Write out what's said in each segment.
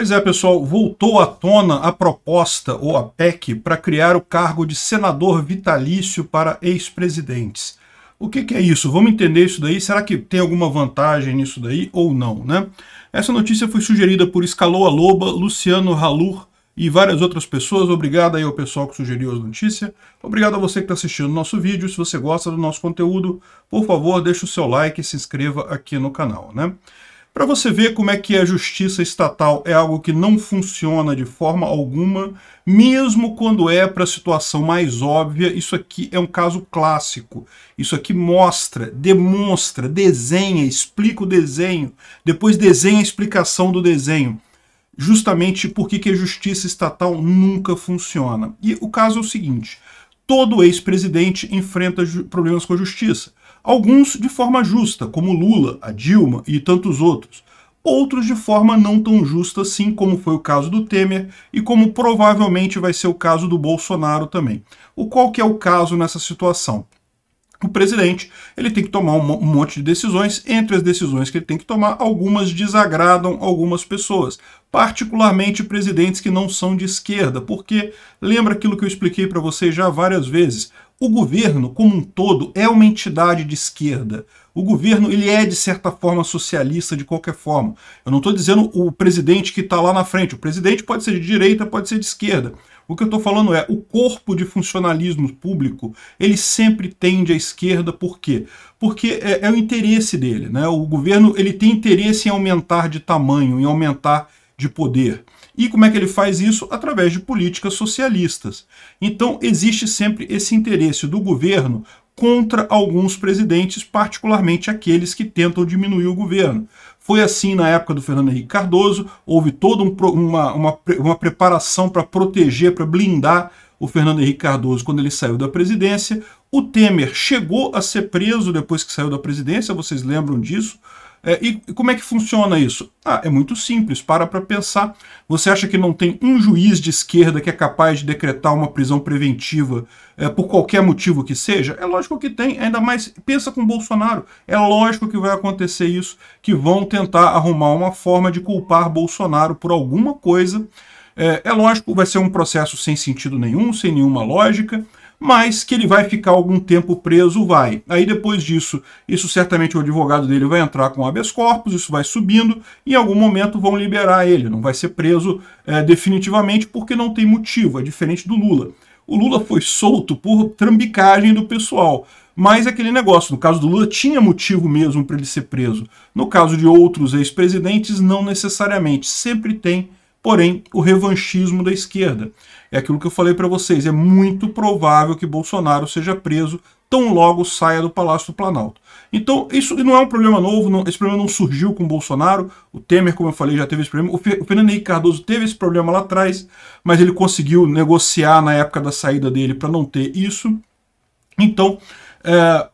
Pois é, pessoal, voltou à tona a proposta, ou a PEC, para criar o cargo de senador vitalício para ex-presidentes. O que, que, é isso? Vamos entender isso daí? Será que tem alguma vantagem nisso daí ou não, né? Essa notícia foi sugerida por Escaloa Loba, Luciano Halur e várias outras pessoas. Obrigado aí ao pessoal que sugeriu a notícia. Obrigado a você que está assistindo o nosso vídeo. Se você gosta do nosso conteúdo, por favor, deixe o seu like e se inscreva aqui no canal, né? Para você ver como é que a justiça estatal é algo que não funciona de forma alguma, mesmo quando é para a situação mais óbvia, isso aqui é um caso clássico. Isso aqui mostra, demonstra, desenha, explica o desenho, depois desenha a explicação do desenho. Justamente porque que a justiça estatal nunca funciona. E o caso é o seguinte, todo ex-presidente enfrenta problemas com a justiça. Alguns de forma justa, como Lula, a Dilma e tantos outros. Outros de forma não tão justa assim, como foi o caso do Temer e como provavelmente vai ser o caso do Bolsonaro também. O qual que é o caso nessa situação? O presidente ele tem que tomar um monte de decisões. Entre as decisões que ele tem que tomar, algumas desagradam algumas pessoas, particularmente presidentes que não são de esquerda, porque lembra aquilo que eu expliquei para vocês já várias vezes: o governo, como um todo, é uma entidade de esquerda. O governo ele é, de certa forma, socialista de qualquer forma. Eu não estou dizendo o presidente que está lá na frente. O presidente pode ser de direita, pode ser de esquerda. O que eu estou falando é, o corpo de funcionalismo público, ele sempre tende à esquerda, por quê? Porque é, é o interesse dele, né? O governo ele tem interesse em aumentar de tamanho, em aumentar de poder. E como é que ele faz isso? Através de políticas socialistas. Então, existe sempre esse interesse do governo contra alguns presidentes, particularmente aqueles que tentam diminuir o governo. Foi assim na época do Fernando Henrique Cardoso, houve toda um, uma, uma, uma preparação para proteger, para blindar o Fernando Henrique Cardoso quando ele saiu da presidência. O Temer chegou a ser preso depois que saiu da presidência, vocês lembram disso? É, e, como é que funciona isso? Ah, é muito simples, para para pensar. Você acha que não tem um juiz de esquerda que é capaz de decretar uma prisão preventiva é, por qualquer motivo que seja? É lógico que tem, ainda mais, pensa com Bolsonaro. É lógico que vai acontecer isso, que vão tentar arrumar uma forma de culpar Bolsonaro por alguma coisa. É, é lógico, vai ser um processo sem sentido nenhum, sem nenhuma lógica, mas que ele vai ficar algum tempo preso, vai. Aí depois disso, isso certamente o advogado dele vai entrar com habeas corpus, isso vai subindo, e em algum momento vão liberar ele, não vai ser preso é, definitivamente porque não tem motivo, é diferente do Lula. O Lula foi solto por trambicagem do pessoal. Mas é aquele negócio, no caso do Lula, tinha motivo mesmo para ele ser preso. No caso de outros ex-presidentes, não necessariamente. Sempre tem porém o revanchismo da esquerda. É aquilo que eu falei para vocês, é muito provável que Bolsonaro seja preso tão logo saia do Palácio do Planalto. Então, isso não é um problema novo, não, esse problema não surgiu com Bolsonaro, o Temer, como eu falei, já teve esse problema, o, Fe, o Fernando Henrique Cardoso teve esse problema lá atrás, mas ele conseguiu negociar na época da saída dele para não ter isso. Então, é,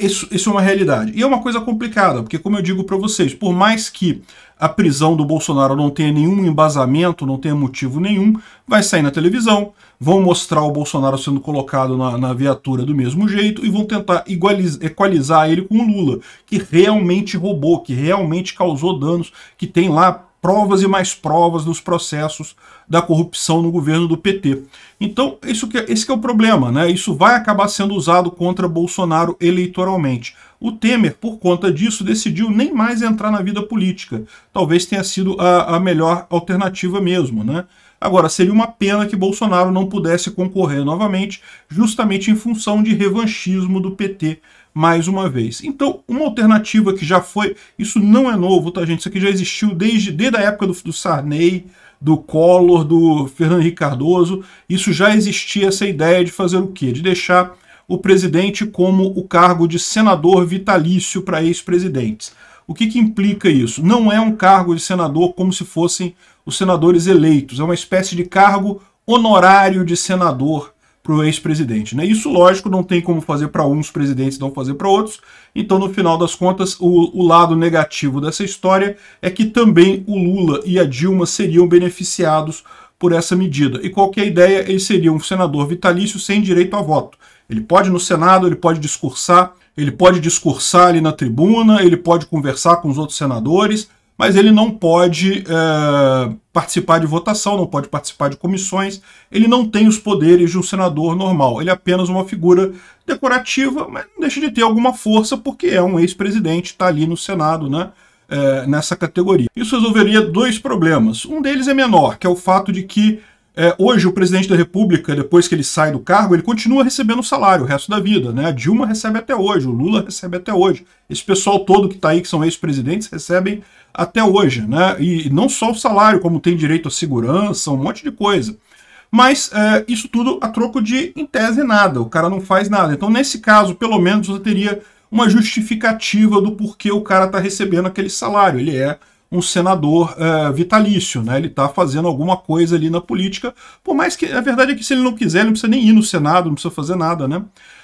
isso, isso é uma realidade. E é uma coisa complicada, porque, como eu digo para vocês, por mais que a prisão do Bolsonaro não tenha nenhum embasamento, não tenha motivo nenhum, vai sair na televisão, vão mostrar o Bolsonaro sendo colocado na, na viatura do mesmo jeito e vão tentar igualiz, equalizar ele com o Lula, que realmente roubou, que realmente causou danos, que tem lá provas e mais provas dos processos da corrupção no governo do PT. Então, isso que, é, esse que é o problema, né? Isso vai acabar sendo usado contra Bolsonaro eleitoralmente. O Temer, por conta disso, decidiu nem mais entrar na vida política. Talvez tenha sido a, a melhor alternativa mesmo, né? Agora, seria uma pena que Bolsonaro não pudesse concorrer novamente, justamente em função de revanchismo do PT mais uma vez. Então, uma alternativa que já foi, isso não é novo, tá gente? Isso aqui já existiu desde, desde a época do, do Sarney, do Collor, do Fernando Henrique Cardoso, isso já existia essa ideia de fazer o quê? De deixar o presidente como o cargo de senador vitalício para ex-presidentes. O que, que implica isso? Não é um cargo de senador como se fossem os senadores eleitos, é uma espécie de cargo honorário de senador para o ex-presidente. Né? Isso, lógico, não tem como fazer para uns presidentes não fazer para outros. Então, no final das contas, o, o, lado negativo dessa história é que também o Lula e a Dilma seriam beneficiados por essa medida. E qualquer é ideia, ele seria um senador vitalício sem direito a voto. Ele pode ir no Senado, ele pode discursar, ele pode discursar ali na tribuna, ele pode conversar com os outros senadores, mas ele não pode é, participar de votação, não pode participar de comissões, ele não tem os poderes de um senador normal, ele é apenas uma figura decorativa, mas não deixa de ter alguma força, porque é um ex-presidente, está ali no Senado, né? É, nessa categoria. Isso resolveria dois problemas. Um deles é menor, que é o fato de que é, hoje, o presidente da República, depois que ele sai do cargo, ele continua recebendo salário o resto da vida. Né? A Dilma recebe até hoje, o Lula recebe até hoje. Esse pessoal todo que está aí, que são ex-presidentes, recebem até hoje. Né? E, e não só o salário, como tem direito à segurança, um monte de coisa. Mas é, isso tudo a troco de, em tese, nada. O cara não faz nada. Então, nesse caso, pelo menos, você teria uma justificativa do porquê o cara está recebendo aquele salário. Ele é um senador é, vitalício, né? Ele está fazendo alguma coisa ali na política, por mais que a verdade é que se ele não quiser, ele não precisa nem ir no Senado, não precisa fazer nada, né?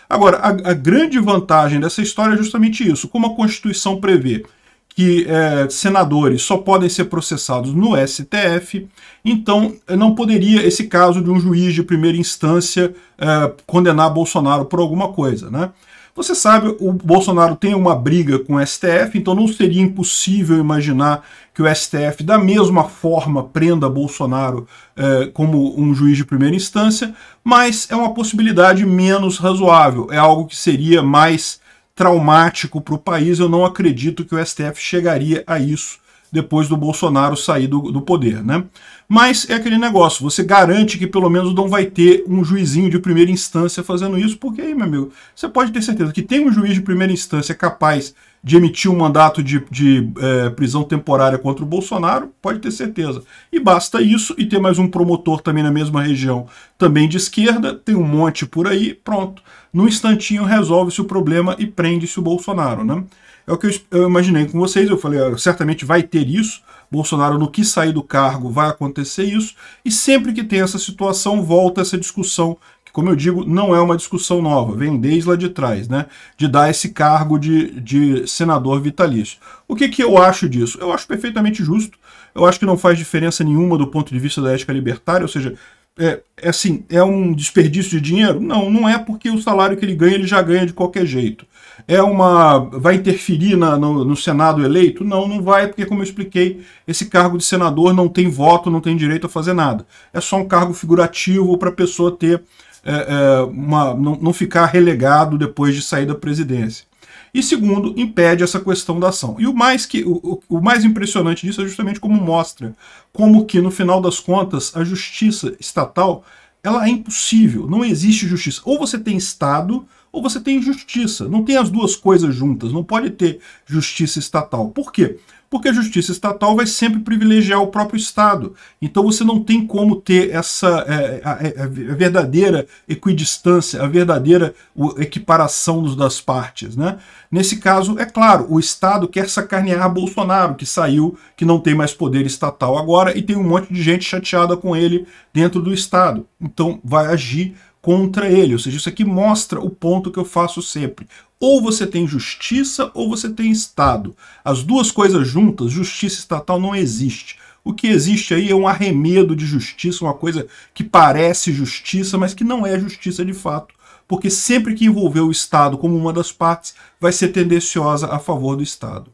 Agora, a, a grande vantagem dessa história é justamente isso. Como a Constituição prevê que é, senadores só podem ser processados no STF, então eh, não poderia esse caso de um juiz de primeira instância é, condenar Bolsonaro por alguma coisa, né? Você sabe, o Bolsonaro tem uma briga com o STF, então não seria impossível imaginar que o STF, da mesma forma, prenda Bolsonaro eh, como um juiz de primeira instância, mas é uma possibilidade menos razoável, é algo que seria mais traumático para o país. Eu não acredito que o STF chegaria a isso depois do Bolsonaro sair do, do poder. Né? Mas é aquele negócio, você garante que pelo menos não vai ter um juizinho de primeira instância fazendo isso, porque aí, meu amigo, você pode ter certeza que tem um juiz de primeira instância capaz de emitir um mandato de, de é, prisão temporária contra o Bolsonaro, pode ter certeza. E basta isso e ter mais um promotor também na mesma região, também de esquerda, tem um monte por aí, pronto. Num instantinho resolve-se o problema e prende-se o Bolsonaro, né? É o que eu, eu imaginei com vocês, eu falei, ó, certamente vai ter isso, Bolsonaro no que sair do cargo vai acontecer isso, e sempre que tem essa situação volta essa discussão que como eu digo, não é uma discussão nova, vem desde lá de trás, né? De dar esse cargo de, de senador vitalício. O que, que eu acho disso? Eu acho perfeitamente justo, eu acho que não faz diferença nenhuma do ponto de vista da ética libertária, ou seja, é, é assim, é um desperdício de dinheiro? Não, não é porque o salário que ele ganha, ele já ganha de qualquer jeito. É uma. Vai interferir na, no, no, Senado eleito? Não, não vai, porque, como eu expliquei, esse cargo de senador não tem voto, não tem direito a fazer nada. É só um cargo figurativo para a pessoa ter é, é, uma. Não, não ficar relegado depois de sair da presidência e segundo, impede essa questão da ação. E o mais, que, o, o mais impressionante disso é justamente como mostra como que, no final das contas, a justiça estatal ela é impossível, não existe justiça. Ou você tem Estado, ou você tem justiça. Não tem as duas coisas juntas, não pode ter justiça estatal. Por quê? porque a justiça estatal vai sempre privilegiar o próprio Estado. Então você não tem como ter essa é, a, é, a, verdadeira equidistância, a verdadeira equiparação das partes. Né? Nesse caso, é claro, o Estado quer sacanear Bolsonaro, que saiu, que não tem mais poder estatal agora, e tem um monte de gente chateada com ele dentro do Estado. Então vai agir contra ele. Ou seja, isso aqui mostra o ponto que eu faço sempre. Ou você tem justiça ou você tem Estado. As duas coisas juntas, justiça estatal não existe. O que existe aí é um arremedo de justiça, uma coisa que parece justiça, mas que não é justiça de fato, porque sempre que envolver o Estado como uma das partes, vai ser tendenciosa a favor do Estado.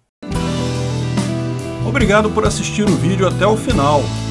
Obrigado por assistir o vídeo até o final.